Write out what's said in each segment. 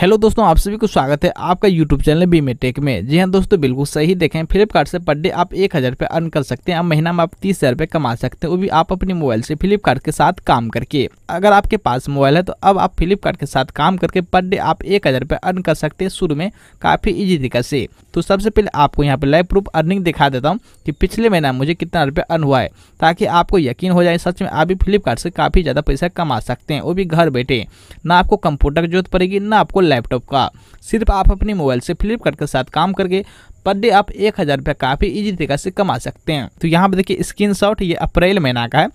hello दोस्तों आप सभी को स्वागत है आपका यूट्यूब चैनल बीमे में टेक में जी हाँ दोस्तों बिल्कुल सही देखें फ्लिपकार्ट से पर डे आप एक हज़ार रुपये अर्न कर सकते हैं अब महीना में आप तीस हज़ार रुपये कमा सकते हैं वो भी आप अपने मोबाइल से फ्लिपकार्ट के साथ काम करके अगर आपके पास मोबाइल है तो अब आप फ्लिपकार्ट के साथ काम करके पर डे आप एक हज़ार रुपये अर्न कर सकते हैं शुरू में काफ़ी ईजी तरीके से तो सबसे पहले आपको यहाँ पर लाइव प्रूफ अर्निंग दिखा देता हूँ कि पिछले महीना मुझे कितना रुपये अर्न हुआ है ताकि आपको यकीन हो जाए सच में आप भी फ्लिपकार्ट से काफ़ी ज़्यादा पैसा कमा सकते हैं वो भी घर बैठे ना आपको कंप्यूटर की जरूरत पड़ेगी ना आपको लैपटॉप का सिर्फ आप अपने मोबाइल से फ्लिपकार्ट के साथ काम करके पर डे आप एक हज़ार रुपया काफ़ी इजी तरीके से कमा सकते हैं तो यहाँ पर देखिए स्क्रीनशॉट ये अप्रैल महीना का है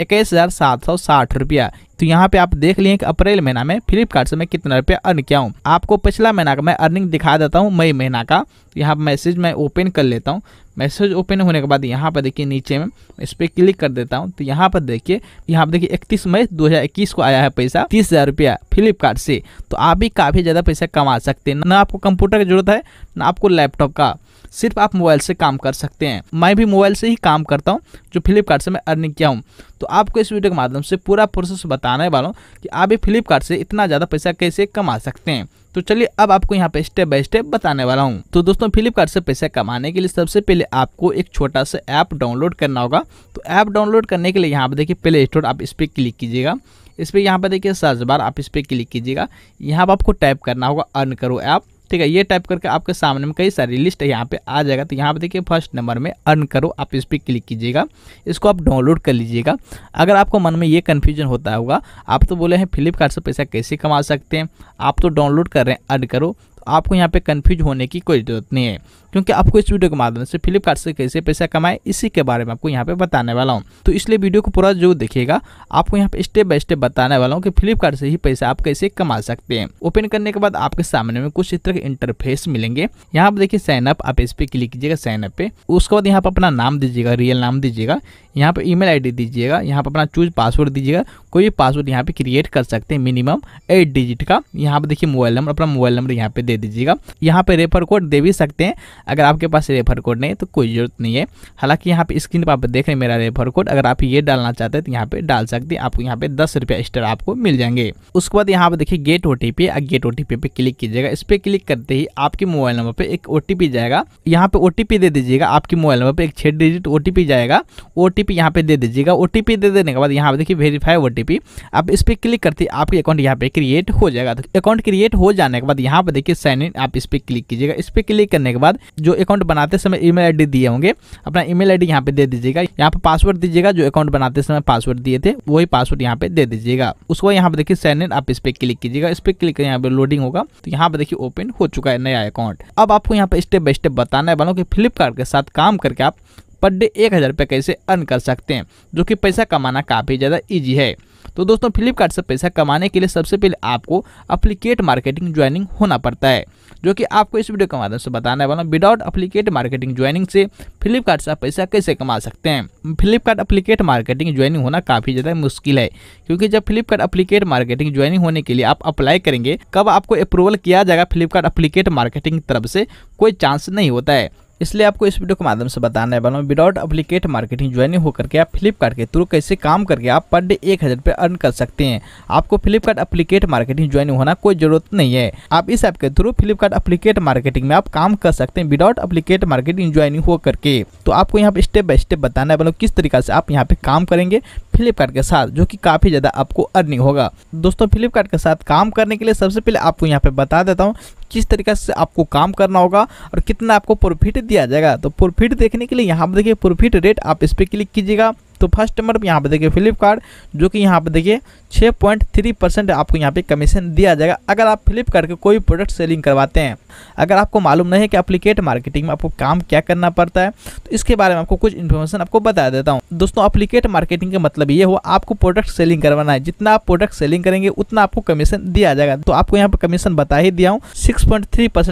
इक्कीस हज़ार सात सौ साठ रुपया तो यहाँ पे आप देख लिए कि अप्रैल महीना में फ्लिपकार्ट से मैं कितना रुपया अर्न किया हूँ आपको पिछला महीना का मैं अर्निंग दिखा देता हूँ मई महीना का तो यहाँ मैसेज मैं ओपन कर लेता हूँ मैसेज ओपन होने के बाद यहाँ पर देखिए नीचे में इस पर क्लिक कर देता हूँ तो यहाँ पर देखिए यहाँ पर देखिए इकतीस मई दो को आया है पैसा तीस हज़ार रुपया फ्लिपकार्ट से तो आप भी काफ़ी ज़्यादा पैसा कमा सकते हैं ना आपको कंप्यूटर की जरूरत है ना आपको लैपटॉप का सिर्फ आप मोबाइल से काम कर सकते हैं मैं भी मोबाइल से ही काम करता हूँ जो फ्लिपकार्ट से मैं अर्निंग किया हूँ तो आपको इस वीडियो के माध्यम से पूरा प्रोसेस बताने वाला हूँ कि आप भी फ्लिपकार्ट से इतना ज़्यादा पैसा कैसे कमा सकते हैं तो चलिए अब आपको यहाँ पे स्टेप बाय स्टेप बताने वाला हूँ तो दोस्तों फ्लिपकार्ट से पैसा कमाने के लिए सबसे पहले आपको एक छोटा सा ऐप डाउनलोड करना होगा तो ऐप डाउनलोड करने के लिए यहाँ पर देखिए प्ले स्टोर आप इस पर क्लिक कीजिएगा इस पर यहाँ पर देखिए सर्च बार आप इस पर क्लिक कीजिएगा यहाँ पर आपको टाइप करना होगा अर्न करो ऐप ठीक है ये टाइप करके आपके सामने में कई सारी लिस्ट यहाँ पे आ जाएगा तो यहाँ पे देखिए फर्स्ट नंबर में अर्न करो आप इस पर क्लिक कीजिएगा इसको आप डाउनलोड कर लीजिएगा अगर आपको मन में ये कन्फ्यूजन होता होगा आप तो बोले हैं फ्लिपकार्ट से पैसा कैसे कमा सकते हैं आप तो डाउनलोड कर रहे हैं अर्न करो तो आपको यहाँ पे कन्फ्यूज होने की कोई ज़रूरत नहीं है क्योंकि आपको इस वीडियो के माध्यम से फ्लिपकार्ट से कैसे पैसा कमाए इसी के बारे में आपको यहाँ पे बताने वाला हूँ तो इसलिए वीडियो को पूरा जो देखिएगा आपको यहाँ पे स्टेप बाय स्टेप बताने वाला हूँ कि फ्लिपकार्ट से ही पैसा आप कैसे कमा सकते हैं ओपन करने के बाद आपके सामने में कुछ इस तरह के इंटरफेस मिलेंगे यहाँ पर देखिए साइनअप आप इस पर क्लिक कीजिएगा साइनअप पे उसके बाद यहाँ पर अपना नाम दीजिएगा रियल नाम दीजिएगा यहाँ पर ईमेल आईडी दीजिएगा यहाँ पर अपना चूज पासवर्ड दीजिएगा कोई भी पासवर्ड यहाँ पे क्रिएट कर सकते हैं मिनिमम एट डिजिट का यहाँ पर देखिए मोबाइल नंबर अपना मोबाइल नंबर यहाँ पे दे दीजिएगा यहाँ पे रेफर कोड दे भी सकते हैं अगर आपके पास रेफर कोड नहीं है तो कोई ज़रूरत नहीं है हालांकि यहाँ पे स्क्रीन पर आप देख रहे हैं मेरा रेफर कोड अगर आप ये डालना चाहते हैं तो यहाँ पे डाल सकते हैं आपको यहाँ पे दस रुपया एक्स्ट्रा आपको मिल जाएंगे उसके बाद यहाँ पे देखिए get O T P get O T P पे क्लिक कीजिएगा इस पर क्लिक करते ही आपके मोबाइल नंबर पर एक ओ टी पी जाएगा यहाँ पे ओ टी पी दे दीजिएगा आपके मोबाइल नंबर पर एक छः डिजिट ओ टी पी जाएगा ओ टी पी यहाँ पे दे दीजिएगा ओ टी पी दे देने के बाद यहाँ पे देखिए वेरीफाई ओ टी पी आप इस पर क्लिक करते ही आपके अकाउंट यहाँ पे क्रिएट हो जाएगा तो अकाउंट क्रिएट हो जाने के बाद यहाँ पर देखिए साइन इन आप इस पर क्लिक कीजिएगा इस पर क्लिक करने के बाद जो अकाउंट बनाते समय ईमेल आईडी दिए होंगे अपना ईमेल आईडी यहाँ पे दे दीजिएगा यहाँ पे पासवर्ड दीजिएगा जो अकाउंट बनाते समय पासवर्ड दिए थे वही पासवर्ड यहाँ पे दे दीजिएगा उसको यहाँ पे देखिए साइन इन आप इस पर क्लिक कीजिएगा इस पर क्लिक कर यहाँ पे लोडिंग होगा तो यहाँ पे देखिए ओपन हो चुका है नया अकाउंट अब आपको यहाँ पे स्टेप बाय स्टेप बताना है बनो कि फ्लिपकार्ट के साथ काम करके आप पर डे एक हज़ार रुपये कैसे अर्न कर सकते हैं जो कि पैसा कमाना काफ़ी ज़्यादा ईजी है तो दोस्तों फ्लिपकार्ट से पैसा कमाने के लिए सबसे पहले आपको अप्लीकेट मार्केटिंग ज्वाइनिंग होना पड़ता है जो कि आपको इस वीडियो के माध्यम से बताने वाला हूँ विदाउट अप्लीकेट मार्केटिंग ज्वाइनिंग से फ्लिपकार्ट से आप पैसा कैसे कमा सकते हैं फ्लिपकार्ट अप्लीकेट मार्केटिंग ज्वाइनिंग होना काफ़ी ज़्यादा मुश्किल है क्योंकि जब फ्लिपकार्ट अप्लीकेट मार्केटिंग ज्वाइनिंग होने के लिए आप अप्लाई करेंगे कब आपको अप्रूवल किया जाएगा फ्लिपकार्ट अप्लीकेट मार्केटिंग तरफ से कोई चांस नहीं होता है इसलिए आपको इस वीडियो के माध्यम से बताने वाला हूँ विदाउट अप्लीकेट मार्केटिंग ज्वाइनिंग होकर के आप फ्लिपकार्ट के थ्रू कैसे काम करके आप पर डे एक हज़ार रुपये अर्न कर सकते हैं आपको फ्लिपकार्ट अप्लीकेट मार्केटिंग ज्वाइन होना कोई जरूरत नहीं है आप इस ऐप के थ्रू फ्लिपकार्ट अप्लीकेट मार्केटिंग में आप काम कर सकते हैं विदाउट अप्लीकेट मार्केटिंग ज्वाइनिंग होकर के तो आपको यहाँ पे स्टेप बाय स्टेप बताने वाला हूँ किस तरीका से आप यहाँ पे काम करेंगे फ्लिपकार्ट के साथ जो कि काफ़ी ज़्यादा आपको अर्निंग होगा दोस्तों फ्लिपकार्ट के साथ काम करने के लिए सबसे पहले आपको यहाँ पे बता देता हूँ किस तरीके से आपको काम करना होगा और कितना आपको प्रॉफिट दिया जाएगा तो प्रॉफिट देखने के लिए यहाँ पर देखिए प्रॉफिट रेट आप इस पर क्लिक कीजिएगा तो फर्स्ट नंबर पर यहाँ पर देखिए फ्लिपकार्ट जो कि यहाँ पर देखिए 6.3 परसेंट आपको यहाँ पे कमीशन दिया जाएगा अगर आप फ्लिपकार्ट के कोई प्रोडक्ट सेलिंग करवाते हैं अगर आपको मालूम नहीं है कि अप्लीकेट मार्केटिंग में आपको काम क्या करना पड़ता है तो इसके बारे में आपको कुछ इन्फॉर्मेशन आपको बता देता हूँ दोस्तों अप्लीकेट मार्केटिंग का मतलब ये हुआ आपको प्रोडक्ट सेलिंग करवाना है जितना आप प्रोडक्ट सेलिंग करेंगे उतना आपको कमीशन दिया जाएगा तो आपको यहाँ पर कमीशन बता ही दिया हूँ सिक्स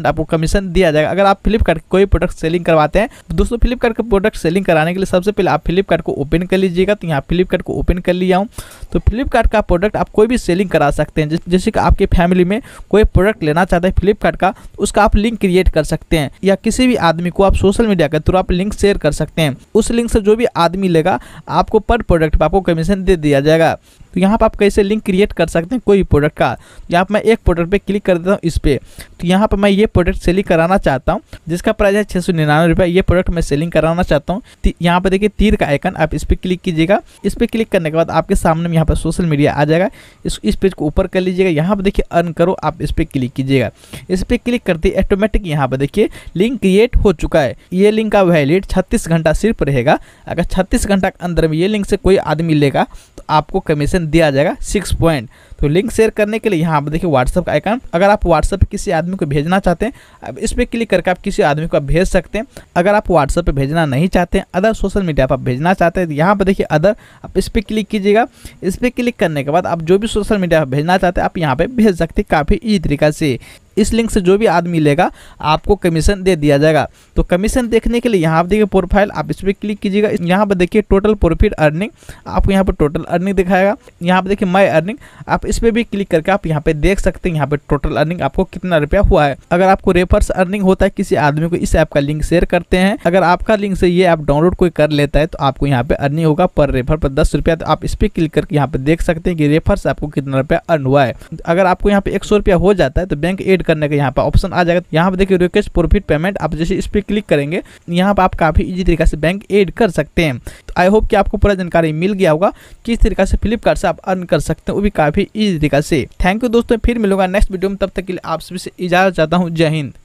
आपको कमीशन दिया जाएगा अगर आप फ्लिपकार्ट कोई प्रोडक्ट सेलिंग करवाते हैं तो दोस्तों फ्लिपकार्ट के प्रोडक्ट सेलिंग कराने के लिए सबसे पहले आप फ्लिपकार्ट को ओपन कर लीजिएगा तो यहाँ फ्लिपकार्ट को ओपन कर लिया हूँ तो फ्लिपकार्ट का प्रोडक्ट आप कोई भी सेलिंग करा सकते हैं जैसे कि आपके फैमिली में कोई प्रोडक्ट लेना चाहता है फ्लिपकार्ट का तो उसका आप लिंक क्रिएट कर सकते हैं या किसी भी आदमी को आप सोशल मीडिया के थ्रू आप लिंक शेयर कर सकते हैं उस लिंक से जो भी आदमी लेगा आपको पर प्रोडक्ट पर आपको कमीशन दे दिया जाएगा तो यहाँ पर आप कैसे लिंक क्रिएट कर सकते हैं कोई भी प्रोडक्ट का यहाँ पर मैं एक प्रोडक्ट पे क्लिक कर देता हूँ इस पर तो यहाँ पर मैं ये प्रोडक्ट सेलिंग कराना चाहता हूँ जिसका प्राइस है छः सौ निन्यानवे रुपये ये प्रोडक्ट मैं सेलिंग कराना चाहता हूँ यहाँ पर देखिए तीर का आइकन आप इस पर क्लिक कीजिएगा इस पर क्लिक करने के बाद आपके सामने यहाँ पर सोशल मीडिया आ जाएगा इस इस पेज को ऊपर कर लीजिएगा यहाँ पर देखिए अर्न करो आप इस पर क्लिक कीजिएगा इस पर क्लिक करते ही ऑटोमेटिक यहाँ पर देखिए लिंक क्रिएट हो चुका है ये लिंक का वैलिड छत्तीस घंटा सिर्फ रहेगा अगर छत्तीस घंटा के अंदर में ये लिंक से कोई आदमी लेगा तो आपको कमीशन दिया जाएगा सिक्स पॉइंट तो लिंक शेयर करने के लिए यहाँ पर देखिए व्हाट्सअप का आइकन अगर आप व्हाट्सअप पर किसी आदमी को भेजना चाहते हैं अब इस पर क्लिक करके आप किसी आदमी को भेज सकते हैं अगर आप व्हाट्सअप पर भेजना नहीं चाहते हैं अदर सोशल मीडिया पर आप भेजना चाहते हैं तो यहाँ पर देखिए अदर आप इस पर क्लिक कीजिएगा इस पर क्लिक करने के बाद आप जो भी सोशल मीडिया पर भेजना चाहते हैं आप यहाँ पर भेज सकते हैं काफ़ी ईजी तरीका से इस लिंक से जो भी आदमी लेगा आपको कमीशन दे दिया जाएगा तो कमीशन देखने के लिए यहाँ पर देखिए प्रोफाइल आप इस पर क्लिक कीजिएगा यहाँ पर देखिए टोटल प्रॉफिट अर्निंग आपको यहाँ पर टोटल अर्निंग दिखाएगा यहाँ पर देखिए माई अर्निंग आप इस पर भी क्लिक करके आप यहाँ पे देख सकते हैं यहाँ पर टोटल अर्निंग आपको कितना रुपया हुआ है अगर आपको रेफर्स अर्निंग होता है किसी आदमी को इस ऐप का लिंक शेयर करते हैं अगर आपका लिंक से ये ऐप डाउनलोड कोई कर लेता है तो आपको यहाँ पे अर्निंग होगा पर रेफर पर दस रुपया तो आप इस पर क्लिक करके यहाँ पे देख सकते हैं कि रेफर आपको कितना रुपया अर्न हुआ है अगर आपको यहाँ पे एक सौ रुपया हो जाता है तो बैंक एड करने का यहाँ पर ऑप्शन आ जाएगा यहाँ पर देखिए रिक्वेस्ट प्रोफिट पेमेंट आप जैसे इस पर क्लिक करेंगे यहाँ पर आप काफ़ी इजी तरीके से बैंक एड कर सकते हैं तो आई होप कि आपको पूरा जानकारी मिल गया होगा किस तरीके से फ्लिपकार्ट से आप अर्न कर सकते हैं वो भी काफ़ी इजी तरीके से थैंक यू दोस्तों फिर मिलूंगा नेक्स्ट वीडियो में तब तक के लिए आप सभी से इजाजत चाहता हूँ जय हिंद